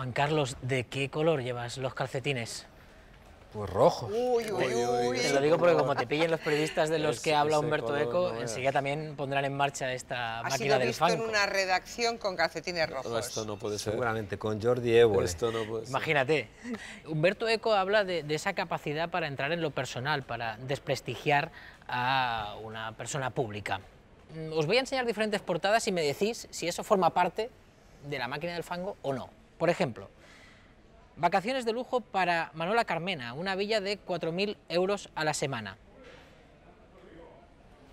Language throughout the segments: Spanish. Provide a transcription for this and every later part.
Juan Carlos, ¿de qué color llevas los calcetines? Pues rojos. Uy, uy, uy. Te lo digo porque como te pillen los periodistas de los que habla Humberto Eco, enseguida también pondrán en marcha esta máquina del fango. visto en una redacción con calcetines rojos. esto no puede ser. Seguramente, con Jordi Évole. Esto no puede Imagínate. Humberto Eco habla de esa capacidad para entrar en lo personal, para desprestigiar a una persona pública. Mm, os voy a enseñar diferentes portadas y me decís si eso forma parte de la máquina del fango o no. Por ejemplo, vacaciones de lujo para Manuela Carmena, una villa de 4.000 euros a la semana.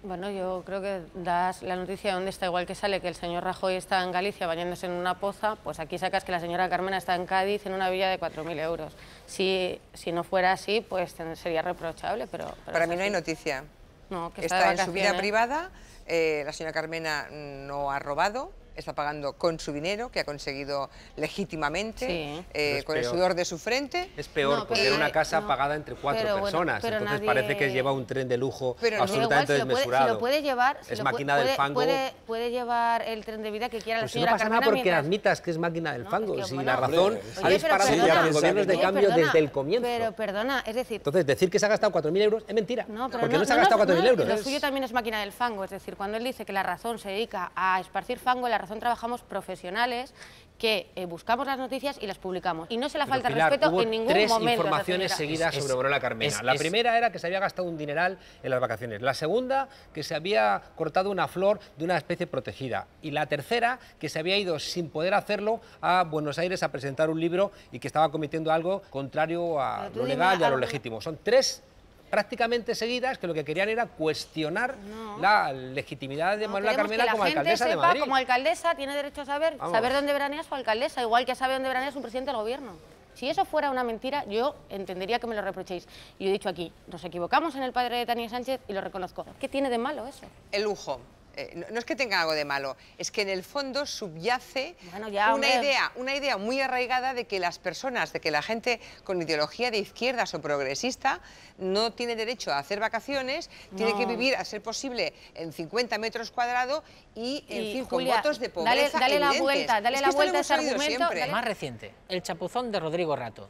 Bueno, yo creo que das la noticia donde está, igual que sale que el señor Rajoy está en Galicia bañándose en una poza, pues aquí sacas que la señora Carmena está en Cádiz en una villa de 4.000 euros. Si, si no fuera así, pues sería reprochable, pero... Para mí no hay noticia. No, que está, está en su vida privada, eh, la señora Carmena no ha robado, está pagando con su dinero, que ha conseguido legítimamente, eh, con el sudor de su frente. Es peor, porque era una casa pagada entre cuatro personas, entonces parece que lleva un tren de lujo absolutamente desmesurado. puede, lo puede llevar, es máquina puede, del fango. Puede, llevar el tren de vida que quiera la señora pues si no pasa nada porque admitas que es máquina del fango, si la razón ha disparado los gobiernos de cambio desde el comienzo. Pero perdona, es decir... Entonces, decir que se ha gastado 4.000 euros es mentira, porque no, se ha gastado 4.000 euros. Lo suyo también es máquina del fango, es decir, cuando él dice que la razón se dedica a esparcir fango, la trabajamos profesionales que eh, buscamos las noticias y las publicamos. Y no se la falta respeto en ningún tres informaciones seguidas sobre Borola Carmena. la primera era que se había gastado un dineral en las vacaciones. La segunda, que se había cortado una flor de una especie protegida. Y la tercera, que se había ido sin poder hacerlo a Buenos Aires a presentar un libro y que estaba cometiendo algo contrario a lo legal y a lo legítimo. Son tres prácticamente seguidas que lo que querían era cuestionar la legitimidad de Manuela Carmela la como gente alcaldesa de Madrid. Como alcaldesa tiene derecho a saber, saber dónde veranea su alcaldesa, igual que sabe dónde veranea su presidente del gobierno. Si eso fuera una mentira, yo entendería que me lo reprochéis. Y yo he dicho aquí, nos equivocamos en el padre de Tania Sánchez y lo reconozco. ¿Qué tiene de malo eso? El lujo. Eh, no, es que tenga algo de malo, es que en el fondo subyace una, idea, una idea muy arraigada de que las personas, de que la gente con ideología de izquierdas o progresista no tiene derecho a hacer vacaciones, tiene que vivir, a ser posible, en 50 metros cuadrados y, en 5 de pobreza Dale, dale la vuelta, dale la vuelta a ese argumento. Siempre. Más reciente, el chapuzón de Rodrigo Rato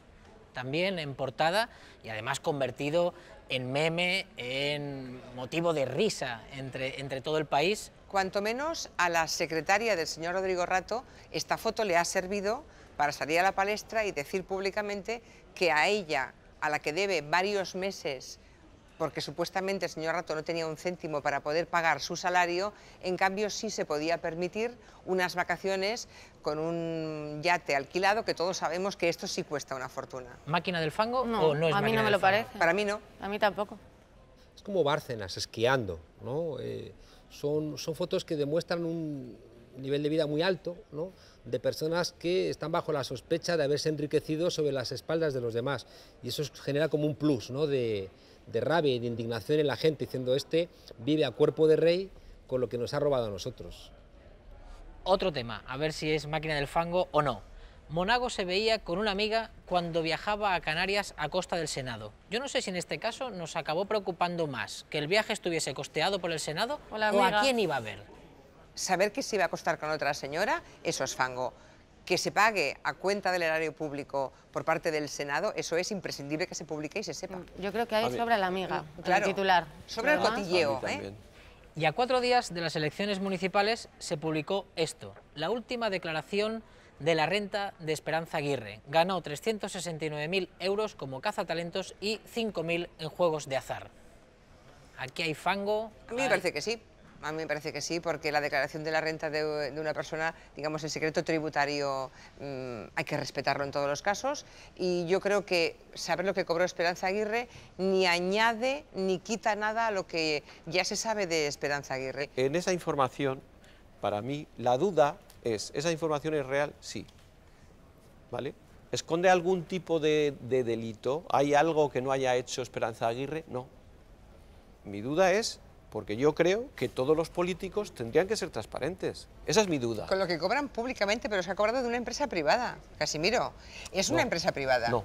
también en portada y además convertido en meme, en motivo de risa entre, entre todo el país. Cuanto menos a la secretaria del señor Rodrigo Rato, esta foto le ha servido para salir a la palestra y decir públicamente que a ella, a la que debe varios meses porque supuestamente el señor Rato no tenía un céntimo para poder pagar su salario, en cambio sí se podía permitir unas vacaciones con un yate alquilado, que todos sabemos que esto sí cuesta una fortuna. ¿Máquina del fango no, o no es A mí no me lo parece. Para mí no. A mí tampoco. Es como Bárcenas esquiando, ¿no? Eh, son, son fotos que demuestran un, nivel de vida muy alto, ¿no? de personas que están bajo la sospecha de haberse enriquecido sobre las espaldas de los demás. Y eso genera como un plus ¿no? de, de rabia y de indignación en la gente diciendo este vive a cuerpo de rey con lo que nos ha robado a nosotros. Otro tema, a ver si es máquina del fango o no. Monago se veía con una amiga cuando viajaba a Canarias a costa del Senado. Yo no sé si en este caso nos acabó preocupando más que el viaje estuviese costeado por el Senado o a quién iba a ver. Saber que se iba a acostar con otra señora, eso es fango que se pague a cuenta del erario público por parte del Senado, eso es imprescindible que se publique y se sepa. Mm, yo creo que ahí sobra la amiga, el mm, titular. Sobre el cotilleo. ¿eh? Y a cuatro días de las elecciones municipales se publicó esto, la última declaración de la renta de Esperanza Aguirre. Ganó 369.000 euros como cazatalentos y 5.000 en juegos de azar. Aquí hay fango. A mí me parece que sí. A mí me parece que sí, porque la declaración de la renta de, una persona, digamos, el secreto tributario mm, hay que respetarlo en todos los casos y yo creo que saber lo que cobró Esperanza Aguirre ni añade ni quita nada a lo que ya se sabe de Esperanza Aguirre. En esa información, para mí, la duda es, ¿esa información es real? Sí. ¿Vale? ¿Esconde algún tipo de delito? ¿Hay algo que no haya hecho Esperanza Aguirre? No. Mi duda es porque yo creo que todos los políticos tendrían que ser transparentes. Esa es mi duda. Con lo que cobran públicamente, pero se ha cobrado de una empresa privada, Casimiro. Es una empresa privada. No.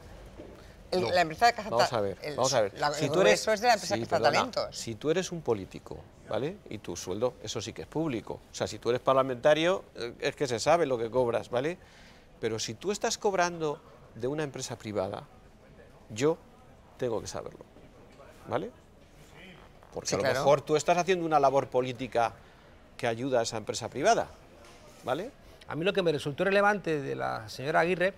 La empresa de caza Vamos a ver, vamos a ver. si tú eres, es de la empresa de Si tú eres un político, ¿vale? Y tu sueldo, eso sí que es público. O sea, si tú eres parlamentario, eh, es que se sabe lo que cobras, ¿vale? Pero si tú estás cobrando de una empresa privada, yo tengo que saberlo, ¿vale? Porque a lo mejor tú estás haciendo una labor política que ayuda a esa empresa privada, ¿vale? A mí lo que me resultó relevante de la señora Aguirre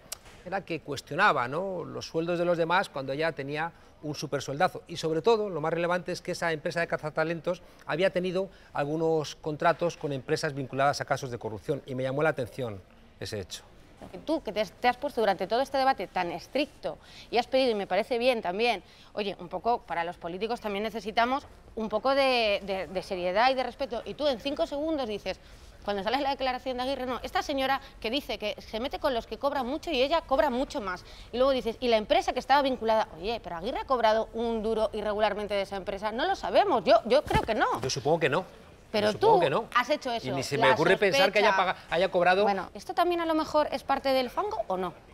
era que cuestionaba los sueldos de los demás cuando ella tenía un super Y sobre todo, lo más relevante es que esa empresa de cazatalentos había tenido algunos contratos con empresas vinculadas a casos de corrupción y me llamó la atención ese hecho tú que te, has puesto durante todo este debate tan estricto y has pedido, y me parece bien también, oye, un poco para los políticos también necesitamos un poco de, seriedad y de respeto, y tú en cinco segundos dices, cuando sale la declaración de Aguirre, no, esta señora que dice que se mete con los que cobran mucho y ella cobra mucho más. Y luego dices, y la empresa que estaba vinculada, oye, pero Aguirre ha cobrado un duro irregularmente de esa empresa, no lo sabemos, yo, yo creo que no. Yo supongo que no. Pero tú has hecho eso. Y ni se me ocurre pensar que haya, haya cobrado... Bueno, ¿esto también a lo mejor es parte del fango o no?